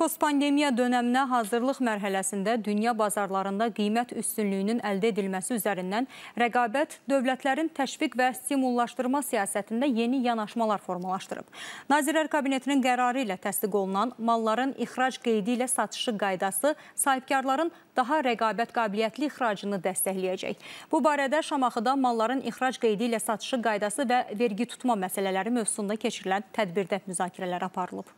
Postpandemiya dönəminə hazırlıq mərhələsində dünya bazarlarında qiymət üstünlüyünün əldə edilməsi üzərindən rəqabət dövlətlərin təşviq və stimullaşdırma siyasətində yeni yanaşmalar formalaşdırıb. Nazirlər Kabinetinin qərarı ilə təsdiq olunan malların ixrac qeydi ilə satışı qaydası sahibkarların daha rəqabət qabiliyyətli ixracını dəstəkləyəcək. Bu barədə Şamaxıda malların ixrac qeydi ilə satışı qaydası və vergi tutma məsələləri mövzusunda keçirilən tədbirdə müzakirələr aparılıb.